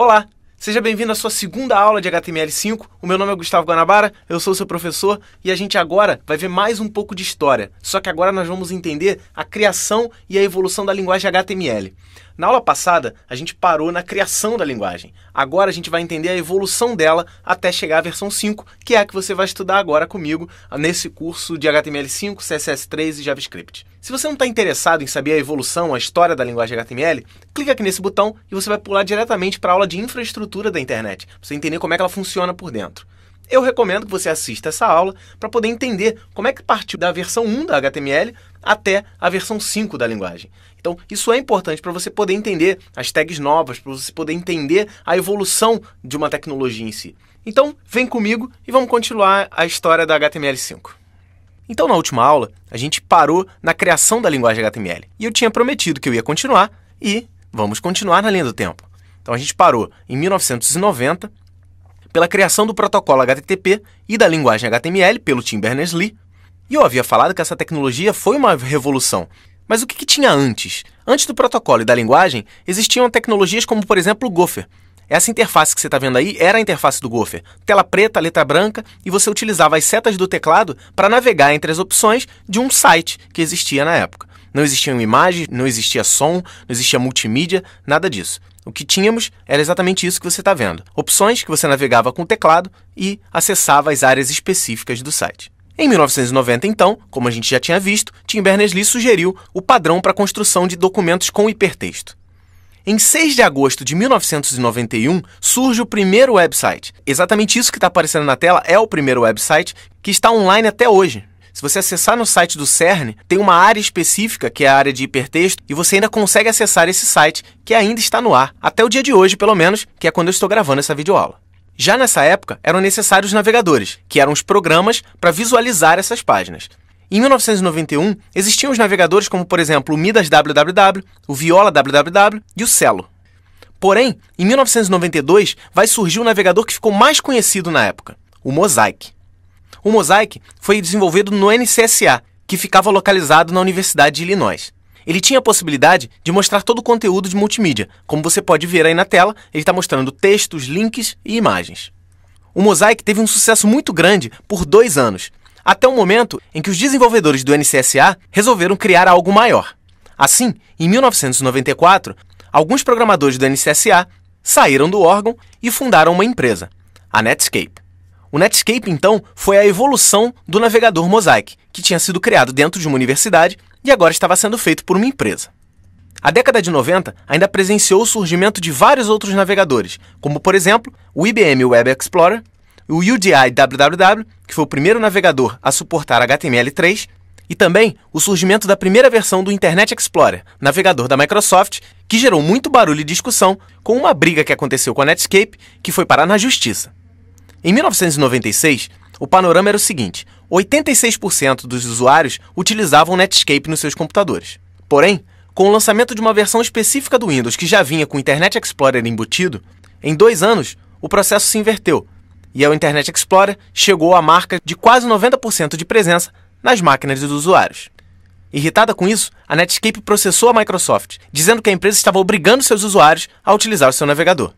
Olá, seja bem-vindo à sua segunda aula de HTML5. O meu nome é Gustavo Guanabara, eu sou seu professor e a gente agora vai ver mais um pouco de história. Só que agora nós vamos entender a criação e a evolução da linguagem HTML. Na aula passada, a gente parou na criação da linguagem. Agora a gente vai entender a evolução dela até chegar à versão 5, que é a que você vai estudar agora comigo nesse curso de HTML5, CSS3 e JavaScript. Se você não está interessado em saber a evolução, a história da linguagem HTML, clica aqui nesse botão e você vai pular diretamente para a aula de infraestrutura da internet, para você entender como é que ela funciona por dentro. Eu recomendo que você assista essa aula para poder entender como é que partiu da versão 1 da HTML até a versão 5 da linguagem. Então, isso é importante para você poder entender as tags novas, para você poder entender a evolução de uma tecnologia em si. Então, vem comigo e vamos continuar a história da HTML5. Então, na última aula, a gente parou na criação da linguagem HTML. E eu tinha prometido que eu ia continuar e vamos continuar na linha do tempo. Então, a gente parou em 1990 pela criação do protocolo HTTP e da linguagem HTML pelo Tim Berners-Lee. E eu havia falado que essa tecnologia foi uma revolução. Mas o que, que tinha antes? Antes do protocolo e da linguagem, existiam tecnologias como, por exemplo, o Gopher. Essa interface que você está vendo aí era a interface do Gopher. Tela preta, letra branca, e você utilizava as setas do teclado para navegar entre as opções de um site que existia na época. Não existiam imagens, não existia som, não existia multimídia, nada disso. O que tínhamos era exatamente isso que você está vendo: opções que você navegava com o teclado e acessava as áreas específicas do site. Em 1990, então, como a gente já tinha visto, Tim Berners-Lee sugeriu o padrão para a construção de documentos com hipertexto. Em 6 de agosto de 1991, surge o primeiro website. Exatamente isso que está aparecendo na tela é o primeiro website que está online até hoje. Se você acessar no site do CERN, tem uma área específica, que é a área de hipertexto, e você ainda consegue acessar esse site, que ainda está no ar, até o dia de hoje, pelo menos, que é quando eu estou gravando essa videoaula. Já nessa época, eram necessários navegadores, que eram os programas para visualizar essas páginas. Em 1991, existiam os navegadores como, por exemplo, o Midas WWW, o Viola WWW e o Celo. Porém, em 1992, vai surgir o um navegador que ficou mais conhecido na época, o Mosaic. O Mosaic foi desenvolvido no NCSA, que ficava localizado na Universidade de Illinois. Ele tinha a possibilidade de mostrar todo o conteúdo de multimídia. Como você pode ver aí na tela, ele está mostrando textos, links e imagens. O Mosaic teve um sucesso muito grande por dois anos, até o momento em que os desenvolvedores do NCSA resolveram criar algo maior. Assim, em 1994, alguns programadores do NCSA saíram do órgão e fundaram uma empresa, a Netscape. O Netscape, então, foi a evolução do navegador Mosaic, que tinha sido criado dentro de uma universidade e agora estava sendo feito por uma empresa. A década de 90 ainda presenciou o surgimento de vários outros navegadores, como por exemplo o IBM Web Explorer, o UDI WWW, que foi o primeiro navegador a suportar HTML3, e também o surgimento da primeira versão do Internet Explorer, navegador da Microsoft, que gerou muito barulho e discussão com uma briga que aconteceu com a Netscape, que foi parar na justiça. Em 1996, o panorama era o seguinte: 86% dos usuários utilizavam Netscape nos seus computadores. Porém, com o lançamento de uma versão específica do Windows que já vinha com o Internet Explorer embutido, em dois anos o processo se inverteu e o Internet Explorer chegou à marca de quase 90% de presença nas máquinas dos usuários. Irritada com isso, a Netscape processou a Microsoft, dizendo que a empresa estava obrigando seus usuários a utilizar o seu navegador.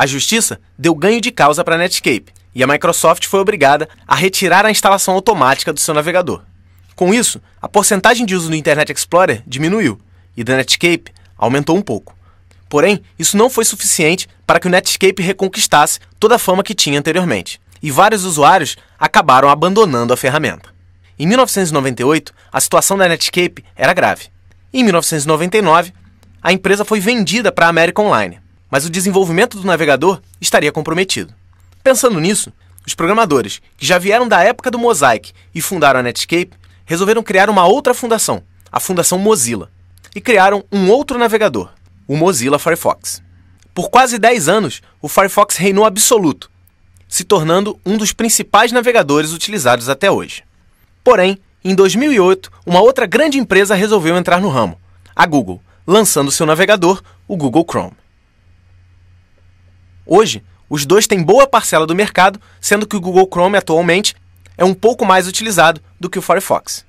A justiça deu ganho de causa para a Netscape e a Microsoft foi obrigada a retirar a instalação automática do seu navegador. Com isso, a porcentagem de uso do Internet Explorer diminuiu e da Netscape aumentou um pouco. Porém, isso não foi suficiente para que o Netscape reconquistasse toda a fama que tinha anteriormente, e vários usuários acabaram abandonando a ferramenta. Em 1998, a situação da Netscape era grave. Em 1999, a empresa foi vendida para a América Online mas o desenvolvimento do navegador estaria comprometido. Pensando nisso, os programadores, que já vieram da época do Mosaic e fundaram a Netscape, resolveram criar uma outra fundação, a Fundação Mozilla, e criaram um outro navegador, o Mozilla Firefox. Por quase 10 anos, o Firefox reinou absoluto, se tornando um dos principais navegadores utilizados até hoje. Porém, em 2008, uma outra grande empresa resolveu entrar no ramo, a Google, lançando seu navegador, o Google Chrome. Hoje, os dois têm boa parcela do mercado, sendo que o Google Chrome atualmente é um pouco mais utilizado do que o Firefox.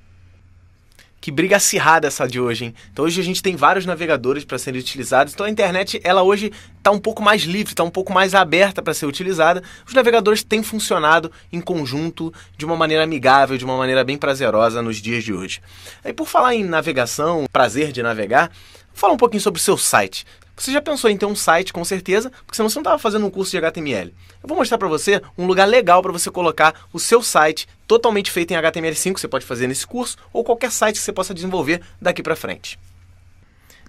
Que briga acirrada essa de hoje, hein? Então hoje a gente tem vários navegadores para serem utilizados. Então a internet, ela hoje está um pouco mais livre, está um pouco mais aberta para ser utilizada. Os navegadores têm funcionado em conjunto de uma maneira amigável, de uma maneira bem prazerosa nos dias de hoje. Aí por falar em navegação, prazer de navegar, fala um pouquinho sobre o seu site. Você já pensou em ter um site, com certeza, porque senão você não estava fazendo um curso de HTML. Eu vou mostrar para você um lugar legal para você colocar o seu site totalmente feito em HTML5, você pode fazer nesse curso, ou qualquer site que você possa desenvolver daqui para frente.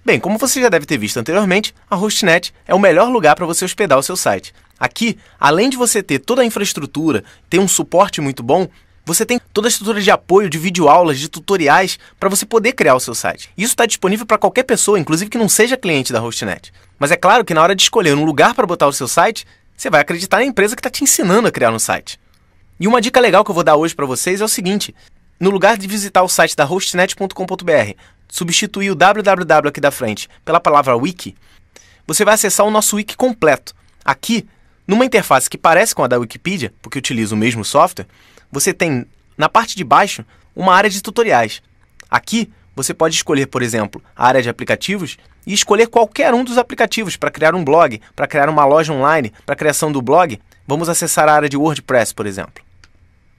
Bem, como você já deve ter visto anteriormente, a Hostnet é o melhor lugar para você hospedar o seu site. Aqui, além de você ter toda a infraestrutura, ter um suporte muito bom, você tem toda a estrutura de apoio, de videoaulas, de tutoriais para você poder criar o seu site. Isso está disponível para qualquer pessoa, inclusive que não seja cliente da Hostnet. Mas é claro que na hora de escolher um lugar para botar o seu site, você vai acreditar na empresa que está te ensinando a criar um site. E uma dica legal que eu vou dar hoje para vocês é o seguinte: no lugar de visitar o site da hostnet.com.br, substituir o www aqui da frente pela palavra wiki, você vai acessar o nosso wiki completo. Aqui, numa interface que parece com a da Wikipedia, porque utiliza o mesmo software, você tem na parte de baixo uma área de tutoriais. Aqui você pode escolher, por exemplo, a área de aplicativos e escolher qualquer um dos aplicativos para criar um blog, para criar uma loja online, para criação do blog. Vamos acessar a área de WordPress, por exemplo.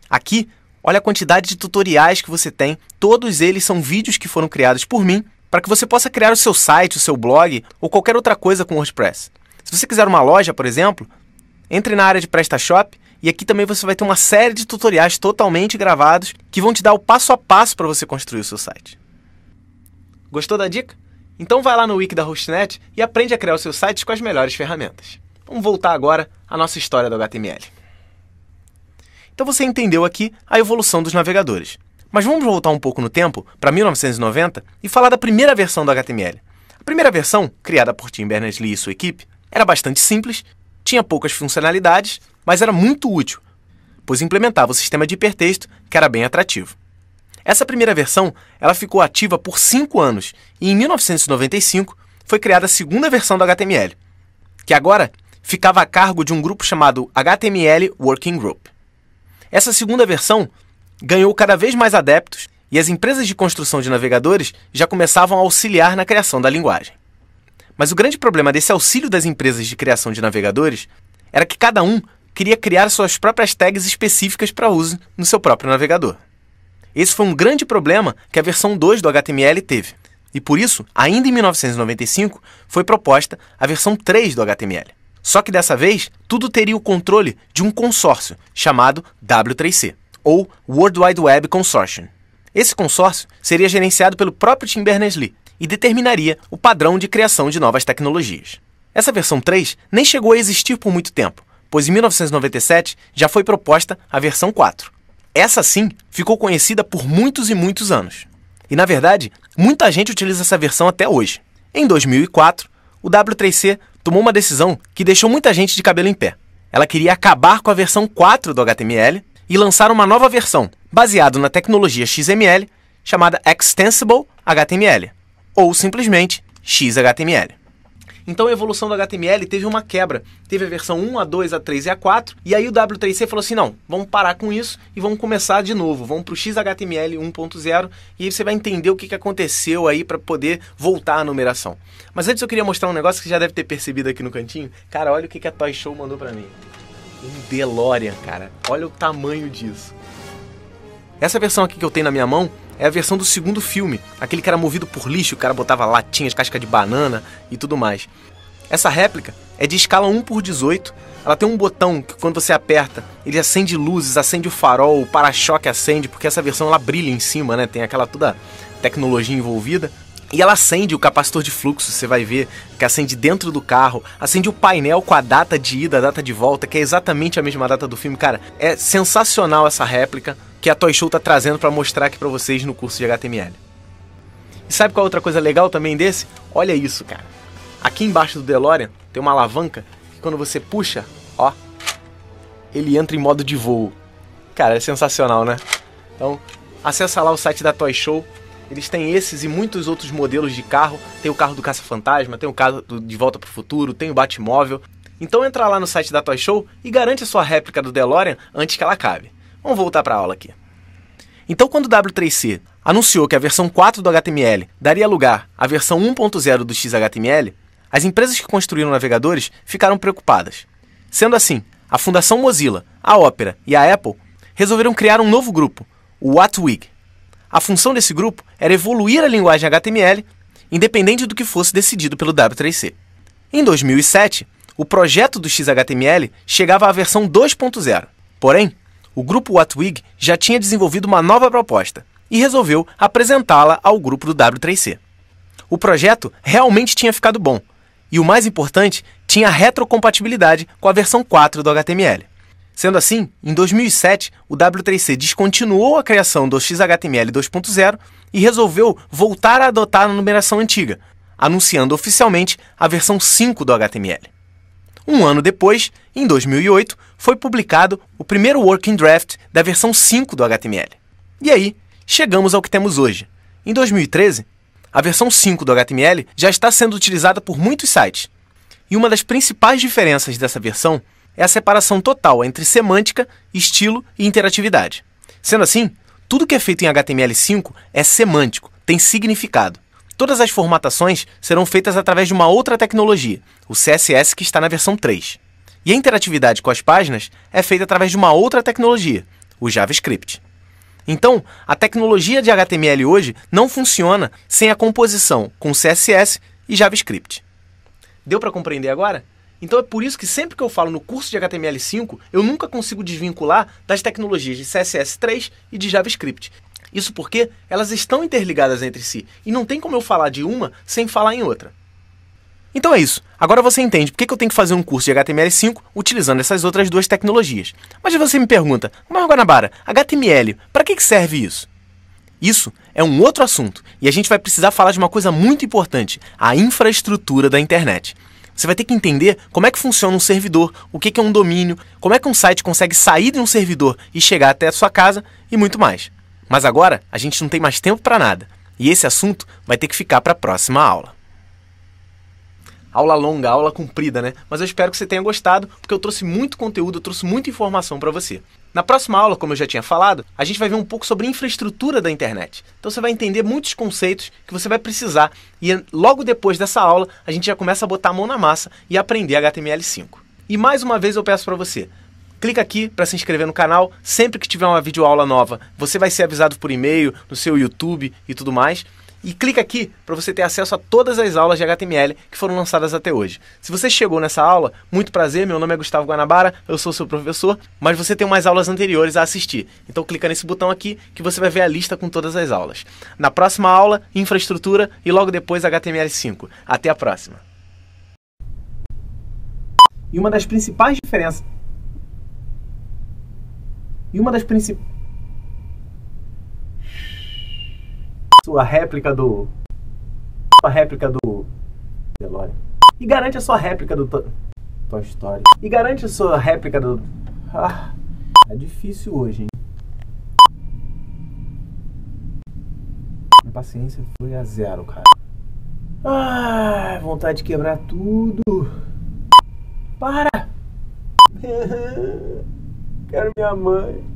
Aqui, olha a quantidade de tutoriais que você tem. Todos eles são vídeos que foram criados por mim para que você possa criar o seu site, o seu blog ou qualquer outra coisa com WordPress. Se você quiser uma loja, por exemplo, entre na área de PrestaShop e aqui também você vai ter uma série de tutoriais totalmente gravados que vão te dar o passo a passo para você construir o seu site. Gostou da dica? Então vai lá no wiki da Hostnet e aprende a criar o seu site com as melhores ferramentas. Vamos voltar agora à nossa história do HTML. Então você entendeu aqui a evolução dos navegadores. Mas vamos voltar um pouco no tempo, para 1990, e falar da primeira versão do HTML. A primeira versão, criada por Tim Berners-Lee e sua equipe, era bastante simples, tinha poucas funcionalidades mas era muito útil, pois implementava o sistema de hipertexto que era bem atrativo. Essa primeira versão ela ficou ativa por cinco anos e em 1995 foi criada a segunda versão do HTML, que agora ficava a cargo de um grupo chamado HTML Working Group. Essa segunda versão ganhou cada vez mais adeptos e as empresas de construção de navegadores já começavam a auxiliar na criação da linguagem. Mas o grande problema desse auxílio das empresas de criação de navegadores era que cada um queria criar suas próprias tags específicas para uso no seu próprio navegador. Esse foi um grande problema que a versão 2 do HTML teve. E por isso, ainda em 1995, foi proposta a versão 3 do HTML. Só que dessa vez, tudo teria o controle de um consórcio chamado W3C, ou World Wide Web Consortium. Esse consórcio seria gerenciado pelo próprio Tim Berners-Lee e determinaria o padrão de criação de novas tecnologias. Essa versão 3 nem chegou a existir por muito tempo, pois em 1997 já foi proposta a versão 4. Essa sim ficou conhecida por muitos e muitos anos. E na verdade, muita gente utiliza essa versão até hoje. Em 2004, o W3C tomou uma decisão que deixou muita gente de cabelo em pé. Ela queria acabar com a versão 4 do HTML e lançar uma nova versão, baseada na tecnologia XML, chamada Extensible HTML, ou simplesmente XHTML. Então a evolução do HTML teve uma quebra. Teve a versão 1, a 2, a 3 e a 4. E aí o W3C falou assim: não, vamos parar com isso e vamos começar de novo. Vamos para o XHTML 1.0 e aí você vai entender o que, que aconteceu aí para poder voltar à numeração. Mas antes eu queria mostrar um negócio que já deve ter percebido aqui no cantinho. Cara, olha o que, que a Toy Show mandou para mim. Um DeLorean, cara. Olha o tamanho disso. Essa versão aqui que eu tenho na minha mão é a versão do segundo filme, aquele que era movido por lixo, o cara botava latinhas, casca de banana e tudo mais. Essa réplica é de escala 1 por 18. Ela tem um botão que quando você aperta, ele acende luzes, acende o farol, o para-choque acende, porque essa versão ela brilha em cima, né? Tem aquela toda tecnologia envolvida. E ela acende o capacitor de fluxo, você vai ver, que acende dentro do carro, acende o painel com a data de ida, a data de volta, que é exatamente a mesma data do filme. Cara, é sensacional essa réplica que a Toy Show tá trazendo para mostrar aqui para vocês no curso de HTML. E sabe qual é outra coisa legal também desse? Olha isso, cara. Aqui embaixo do DeLorean tem uma alavanca que quando você puxa, ó, ele entra em modo de voo. Cara, é sensacional, né? Então, acessa lá o site da Toy Show. Eles têm esses e muitos outros modelos de carro. Tem o carro do Caça-Fantasma, tem o carro do De Volta para o Futuro, tem o Batmóvel. Então entra lá no site da Toy Show e garante a sua réplica do DeLorean antes que ela acabe. Vamos voltar para a aula aqui. Então, quando o W3C anunciou que a versão 4 do HTML daria lugar à versão 1.0 do XHTML, as empresas que construíram navegadores ficaram preocupadas. Sendo assim, a Fundação Mozilla, a Opera e a Apple resolveram criar um novo grupo, o WhatWig. A função desse grupo era evoluir a linguagem HTML, independente do que fosse decidido pelo W3C. Em 2007, o projeto do XHTML chegava à versão 2.0. Porém, o grupo Watwig já tinha desenvolvido uma nova proposta e resolveu apresentá-la ao grupo do W3C. O projeto realmente tinha ficado bom e o mais importante, tinha retrocompatibilidade com a versão 4 do HTML. Sendo assim, em 2007, o W3C descontinuou a criação do XHTML 2.0 e resolveu voltar a adotar a numeração antiga, anunciando oficialmente a versão 5 do HTML. Um ano depois, em 2008, foi publicado o primeiro Working Draft da versão 5 do HTML. E aí, chegamos ao que temos hoje. Em 2013, a versão 5 do HTML já está sendo utilizada por muitos sites. E uma das principais diferenças dessa versão é a separação total entre semântica, estilo e interatividade. Sendo assim, tudo que é feito em HTML5 é semântico, tem significado. Todas as formatações serão feitas através de uma outra tecnologia, o CSS que está na versão 3. E a interatividade com as páginas é feita através de uma outra tecnologia, o JavaScript. Então, a tecnologia de HTML hoje não funciona sem a composição com CSS e JavaScript. Deu para compreender agora? Então é por isso que sempre que eu falo no curso de HTML5, eu nunca consigo desvincular das tecnologias de CSS3 e de JavaScript. Isso porque elas estão interligadas entre si e não tem como eu falar de uma sem falar em outra. Então é isso. Agora você entende por que eu tenho que fazer um curso de HTML5 utilizando essas outras duas tecnologias. Mas você me pergunta, mas Guanabara, HTML, para que serve isso? Isso é um outro assunto e a gente vai precisar falar de uma coisa muito importante: a infraestrutura da internet. Você vai ter que entender como é que funciona um servidor, o que é um domínio, como é que um site consegue sair de um servidor e chegar até a sua casa e muito mais. Mas agora a gente não tem mais tempo para nada e esse assunto vai ter que ficar para a próxima aula. Aula longa, aula comprida, né? Mas eu espero que você tenha gostado, porque eu trouxe muito conteúdo, eu trouxe muita informação para você. Na próxima aula, como eu já tinha falado, a gente vai ver um pouco sobre infraestrutura da internet. Então você vai entender muitos conceitos que você vai precisar e eh, logo depois dessa aula a gente já começa a botar a mão na massa e aprender HTML5. E mais uma vez eu peço para você, clica aqui para se inscrever no canal. Sempre que tiver uma videoaula nova, você vai ser avisado por e-mail, no seu YouTube e tudo mais. E clica aqui para você ter acesso a todas as aulas de HTML que foram lançadas até hoje. Se você chegou nessa aula, muito prazer, meu nome é Gustavo Guanabara, eu sou seu professor, mas você tem mais aulas anteriores a assistir. Então clica nesse botão aqui que você vai ver a lista com todas as aulas. Na próxima aula, infraestrutura e logo depois HTML5. Até a próxima. E uma das principais diferenças e uma das principais. Sua réplica do. Sua réplica do. Delore. E garante a sua réplica do. Toy Story. E garante a sua réplica do. Ah, é difícil hoje, hein? Minha paciência foi a zero, cara. Ah, vontade de quebrar tudo. Para! Quero minha mãe.